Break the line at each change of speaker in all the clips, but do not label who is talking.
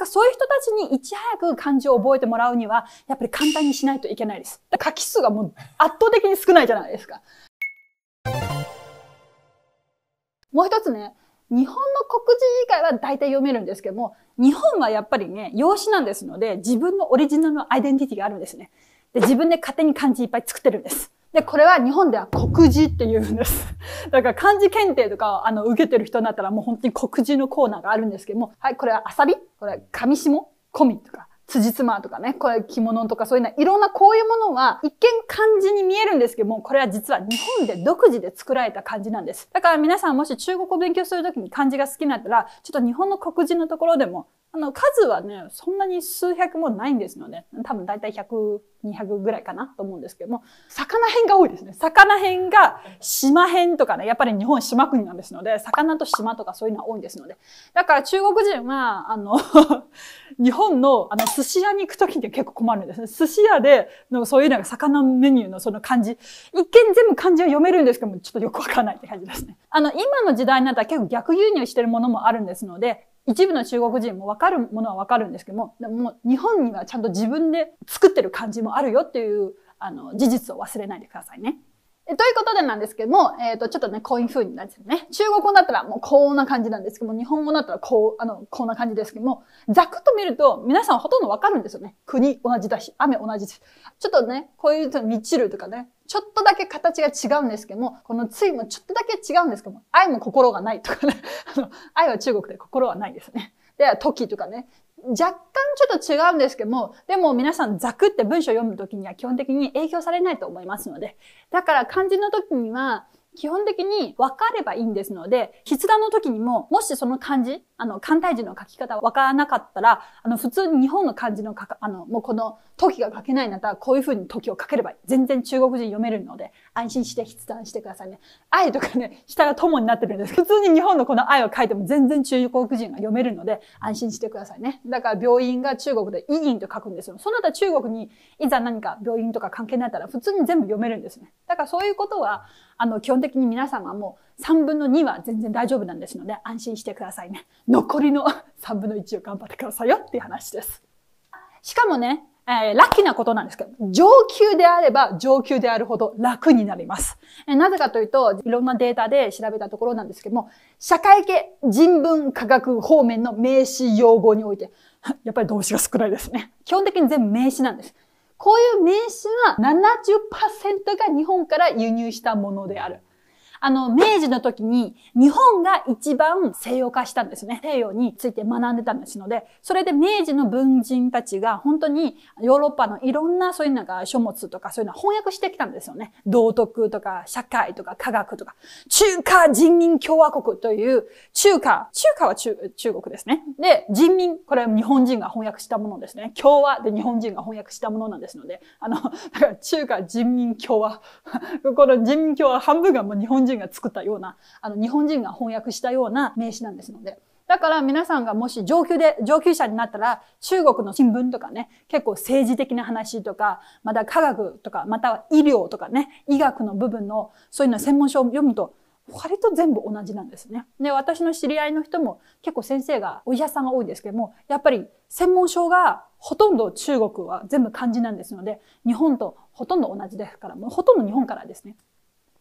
かそういう人たちにいち早く漢字を覚えてもらうには、やっぱり簡単にしないといけないです。書き数がもう圧倒的に少ないじゃないですか。もう一つね、日本の国字以外は大体読めるんですけども、日本はやっぱりね、用紙なんですので、自分のオリジナルのアイデンティティがあるんですね。で、自分で勝手に漢字いっぱい作ってるんです。で、これは日本では告示って言うんです。だから漢字検定とか、あの、受けてる人になったらもう本当に告示のコーナーがあるんですけども、はい、これはあさび。これは上下込みとか。辻褄とかね、これ着物とかそういうの、いろんなこういうものは一見漢字に見えるんですけども、これは実は日本で独自で作られた漢字なんです。だから皆さんもし中国を勉強するときに漢字が好きになったら、ちょっと日本の国字のところでもあの、数はね、そんなに数百もないんですよね。多分大体100、200ぐらいかなと思うんですけども、魚編が多いですね。魚編が島編とかね、やっぱり日本島国なんですので、魚と島とかそういうのは多いんですので。だから中国人は、あの 日本のあの寿司屋に行くときって結構困るんですね。寿司屋でそういうのが魚メニューのその漢字。一見全部漢字は読めるんですけども、ちょっとよくわからないって感じですね。あの、今の時代になったら結構逆輸入してるものもあるんですので、一部の中国人もわかるものはわかるんですけども、でも日本にはちゃんと自分で作ってる感じもあるよっていう、あの、事実を忘れないでくださいね。ということでなんですけども、えっ、ー、と、ちょっとね、こういう風になるんですよね。中国語だったらもうこんな感じなんですけども、日本語だったらこう、あの、こんな感じですけども、ざくっと見ると皆さんほとんどわかるんですよね。国同じだし、雨同じです。ちょっとね、こういう道るとかね、ちょっとだけ形が違うんですけども、このついもちょっとだけ違うんですけども、愛も心がないとかね、あの、愛は中国で心はないですね。で、時とかね、若干ちょっと違うんですけども、でも皆さんザクって文章読むときには基本的に影響されないと思いますので、だから漢字の時には基本的に分かればいいんですので、筆談の時にも、もしその漢字、あの、簡体字の書き方わからなかったら、あの、普通に日本の漢字の書く、あの、もうこの、時が書けないんだったら、こういう風に時を書ければ全然中国人読めるので、安心して筆談してくださいね。愛とかね、下が友になってるんです。普通に日本のこの愛を書いても全然中国人が読めるので、安心してくださいね。だから病院が中国で医院と書くんですよ。その他中国にいざ何か病院とか関係になったら、普通に全部読めるんですね。だからそういうことは、あの、基本的に皆様もう、3分の2は全然大丈夫なんですので安心してくださいね。残りの3 分の1を頑張ってくださいよっていう話です。しかもね、えー、ラッキーなことなんですけど、上級であれば上級であるほど楽になります。えー、なぜかというと、いろんなデータで調べたところなんですけども、社会系人文科学方面の名詞用語において、やっぱり動詞が少ないですね。基本的に全部名詞なんです。こういう名詞は70%が日本から輸入したものである。あの、明治の時に日本が一番西洋化したんですね。西洋について学んでたんですので、それで明治の文人たちが本当にヨーロッパのいろんなそういうなんか書物とかそういうのを翻訳してきたんですよね。道徳とか社会とか科学とか。中華人民共和国という中華、中華は中国ですね。で、人民、これは日本人が翻訳したものですね。共和で日本人が翻訳したものなんですので、あの、だから中華人民共和。この人民共和半分がもう日本人人が作ったような、あの、日本人が翻訳したような名詞なんですので。だから皆さんがもし上級で、上級者になったら、中国の新聞とかね、結構政治的な話とか、また科学とか、または医療とかね、医学の部分の、そういうの専門書を読むと、割と全部同じなんですね。で、私の知り合いの人も結構先生が、お医者さんが多いですけども、やっぱり専門書がほとんど中国は全部漢字なんですので、日本とほとんど同じですから、もうほとんど日本からですね。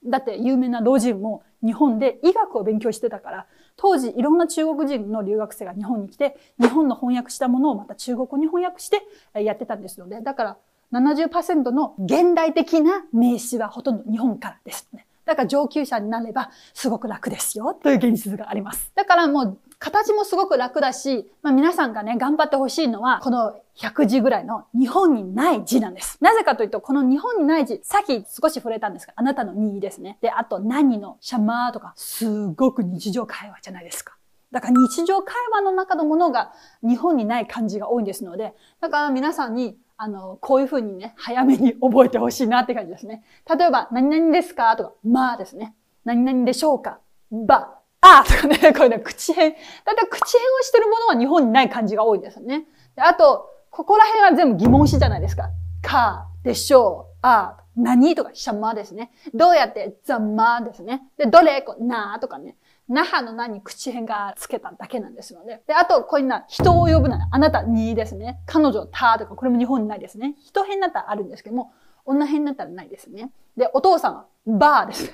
だって有名な老人も日本で医学を勉強してたから、当時いろんな中国人の留学生が日本に来て、日本の翻訳したものをまた中国に翻訳してやってたんですので、だから70%の現代的な名詞はほとんど日本からですね。だから上級者になればすごく楽ですよという現実があります。だからもう形もすごく楽だし、まあ、皆さんがね、頑張ってほしいのは、この100字ぐらいの日本にない字なんです。なぜかというと、この日本にない字、さっき少し触れたんですが、あなたの2ですね。で、あと何のシャマーとか、すごく日常会話じゃないですか。だから日常会話の中のものが日本にない漢字が多いんですので、だから皆さんに、あの、こういうふうにね、早めに覚えてほしいなって感じですね。例えば、何々ですかとか、まあですね。何々でしょうかば、あとか ね、こういうの、口辺。だいたい口辺をしてるものは日本にない感じが多いんですよね。であと、ここら辺は全部疑問詞じゃないですか。か、でしょう、あ、何とか、しゃまですね。どうやって、ざまですね。で、どれこなとかね。那覇の何に口辺がつけただけなんですよね。で、あと、こういうな、人を呼ぶなら、あなたにですね。彼女たとか、これも日本にないですね。人辺だったらあるんですけども、女辺だったらないですね。で、お父さんは、ばーです。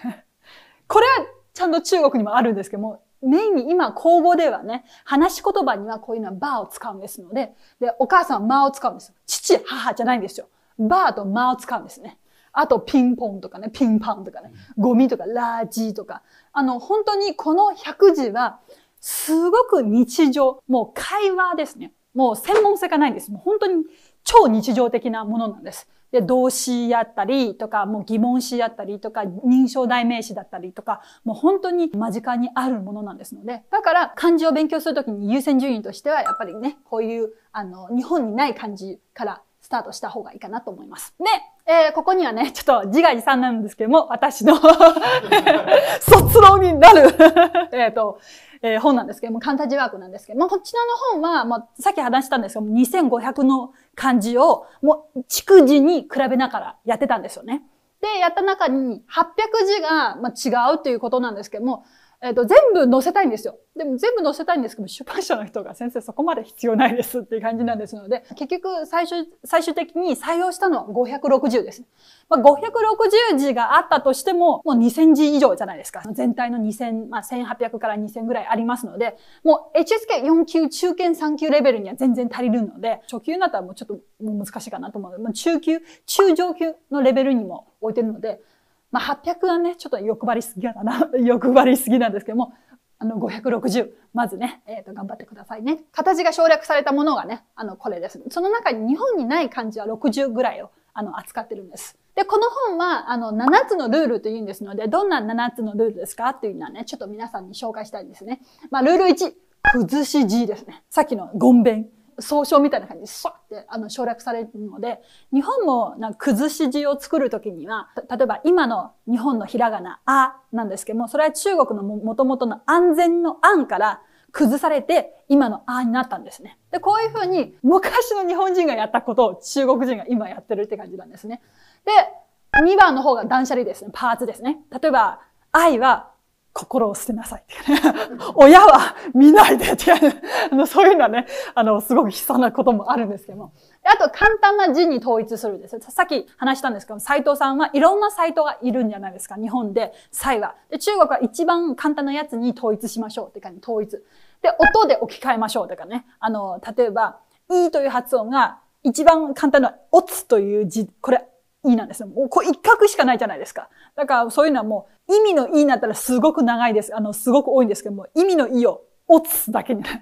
これはちゃんと中国にもあるんですけども、メインに今、公募ではね、話し言葉にはこういうのはバーを使うんですので、で、お母さんは間を使うんですよ。父、母じゃないんですよ。バーと間を使うんですね。あと、ピンポンとかね、ピンパンとかね、ゴミとか、ラージとか。あの、本当にこの100字は、すごく日常、もう会話ですね。もう専門性がないんです。もう本当に超日常的なものなんです。で、動詞やったりとか、もう疑問詞やったりとか、認証代名詞だったりとか、もう本当に間近にあるものなんですので、だから漢字を勉強するときに優先順位としては、やっぱりね、こういう、あの、日本にない漢字からスタートした方がいいかなと思います。で、えー、ここにはね、ちょっと自画自賛なんですけども、私の 卒論に えっと、えー、本なんですけども、簡単字ワークなんですけども、こちらの本は、まあ、さっき話したんですけども、2500の漢字を、もう、逐次に比べながらやってたんですよね。で、やった中に800字が、まあ、違うということなんですけども、えっ、ー、と、全部載せたいんですよ。でも全部載せたいんですけど、出版社の人が先生そこまで必要ないですっていう感じなんですので、結局最終、最終的に採用したのは560です。まあ、560字があったとしても、もう2000字以上じゃないですか。全体の2000、まあ、1800から2000ぐらいありますので、もう HSK4 級、中堅3級レベルには全然足りるので、初級になったらもうちょっと難しいかなと思うので、まあ、中級、中上級のレベルにも置いてるので、まあ、800はね、ちょっと欲張りすぎだな、欲張りすぎなんですけども、あの、560。まずね、えっ、ー、と、頑張ってくださいね。形が省略されたものがね、あの、これです。その中に日本にない漢字は60ぐらいを、あの、扱ってるんです。で、この本は、あの、7つのルールというんですので、どんな7つのルールですかっていうのはね、ちょっと皆さんに紹介したいんですね。まあ、ルール1。崩し字ですね。さっきのごんべん。総称みたいな感じでスワってあの省略されるので、日本もなんか崩し字を作るときには、例えば今の日本のひらがな、あなんですけども、それは中国のもともとの安全の案から、崩されて、今のあになったんですね。で、こういうふうに、昔の日本人がやったことを中国人が今やってるって感じなんですね。で、2番の方が断捨離ですね。パーツですね。例えば、愛は心を捨てなさい。親は見ないでって あの、そういうのはね、あの、すごく悲惨なこともあるんですけども。あと、簡単な字に統一するんですよ。さっき話したんですけど、斎藤さんはいろんなサイトがいるんじゃないですか。日本で、さイは。で、中国は一番簡単なやつに統一しましょうって感じ、統一。で、音で置き換えましょうとかね。あの、例えば、いという発音が、一番簡単な、おつという字、これ、いなんですよ。もうこれ一角しかないじゃないですか。だからそういうのはもう意味の意になったらすごく長いです。あの、すごく多いんですけども、意味の意をとつだけになる。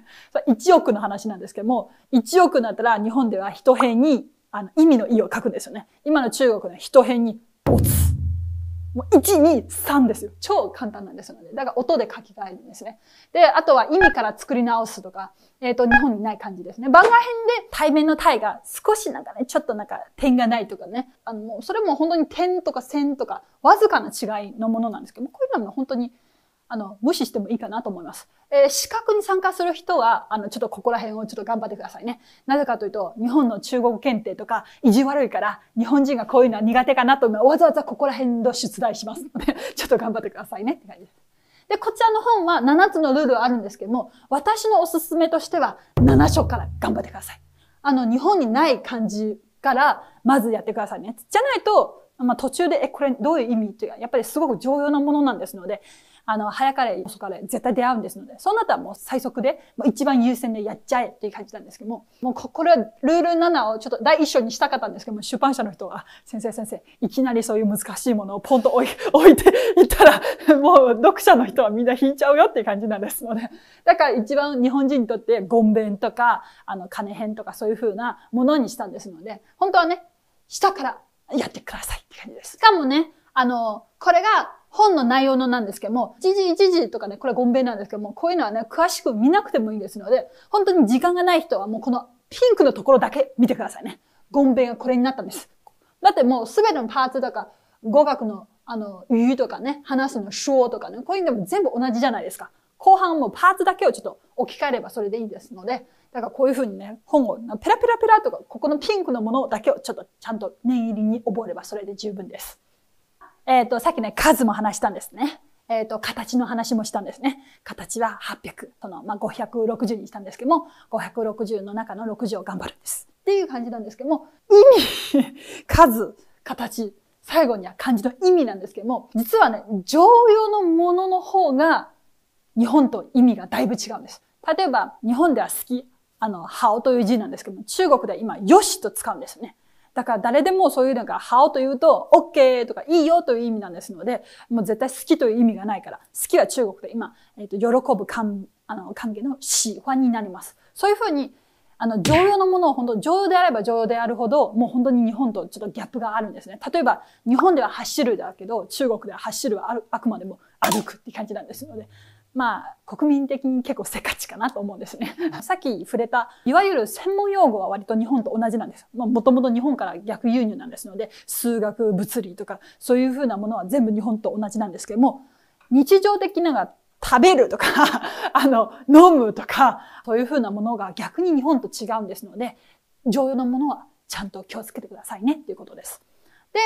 1 億の話なんですけども、1億になったら日本では人辺にあの意味の意を書くんですよね。今の中国の人辺におつ。もう1、2、3ですよ。超簡単なんですので。だから音で書き換えるんですね。で、あとは意味から作り直すとか、えっ、ー、と、日本にない感じですね。番外編で対面の対が少しなんかね、ちょっとなんか点がないとかね。あの、それも本当に点とか線とか、わずかな違いのものなんですけども、こういうのも本当にあの、無視してもいいかなと思います。えー、資格に参加する人は、あの、ちょっとここら辺をちょっと頑張ってくださいね。なぜかというと、日本の中国検定とか、意地悪いから、日本人がこういうのは苦手かなと思うわざわざここら辺で出題しますので、ちょっと頑張ってくださいねって感じです。で、こちらの本は7つのルールあるんですけども、私のおすすめとしては、7章から頑張ってください。あの、日本にない感じから、まずやってくださいね。じゃないと、まあ、途中で、え、これどういう意味というか、やっぱりすごく重要なものなんですので、あの、早かれ遅かれ絶対出会うんですので、そうなったらもう最速で、もう一番優先でやっちゃえっていう感じなんですけども、もうこ、これはルール7をちょっと第一章にしたかったんですけども、出版社の人が、先生先生、いきなりそういう難しいものをポンと置い置いていったら、もう読者の人はみんな引いちゃうよっていう感じなんですので、だから一番日本人にとって、ゴンベンとか、あの、金編とかそういう風なものにしたんですので、本当はね、下からやってくださいって感じです。しかもね、あの、これが本の内容のなんですけども、一時一時とかね、これゴンベなんですけども、こういうのはね、詳しく見なくてもいいですので、本当に時間がない人はもうこのピンクのところだけ見てくださいね。ゴンベがこれになったんです。だってもうすべてのパーツとか、語学のあの、言うとかね、話すのうとかね、こういうのも全部同じじゃないですか。後半もパーツだけをちょっと置き換えればそれでいいですので、だからこういうふうにね、本をペラペラペラとか、ここのピンクのものだけをちょっとちゃんと念入りに覚えればそれで十分です。えっ、ー、と、さっきね、数も話したんですね。えっ、ー、と、形の話もしたんですね。形は800、その、まあ、560にしたんですけども、560の中の60を頑張るんです。っていう感じなんですけども、意味、数、形、最後には漢字の意味なんですけども、実はね、常用のものの方が、日本と意味がだいぶ違うんです。例えば、日本では好き、あの、ハオという字なんですけども、中国では今、よしと使うんですよね。だから誰でもそういうのが、h o というと、OK とかいいよという意味なんですので、もう絶対好きという意味がないから、好きは中国で今、えっ、ー、と、喜ぶ関あの、関係の喜欢になります。そういうふうに、あの、常用のものを本当、常用であれば常用であるほど、もう本当に日本とちょっとギャップがあるんですね。例えば、日本では走るだけど、中国では走るはあくまでも歩くって感じなんですので、まあ、国民的に結構せっかちかなと思うんですね。さっき触れた、いわゆる専門用語は割と日本と同じなんです。まもともと日本から逆輸入なんですので、数学、物理とか、そういうふうなものは全部日本と同じなんですけども、日常的なが食べるとか あの、飲むとか、そういうふうなものが逆に日本と違うんですので、常用のものはちゃんと気をつけてくださいねっていうことです。で、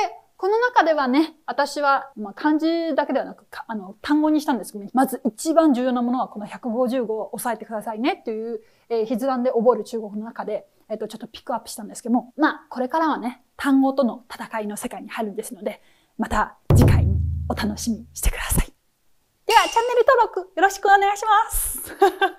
ではね、私は、まあ、漢字だけではなく、あの、単語にしたんですけど、ね、まず一番重要なものはこの150語を押さえてくださいねっていう、えー、筆談で覚える中国の中で、えっ、ー、と、ちょっとピックアップしたんですけども、まあ、これからはね、単語との戦いの世界に入るんですので、また次回にお楽しみにしてください。では、チャンネル登録よろしくお願いします。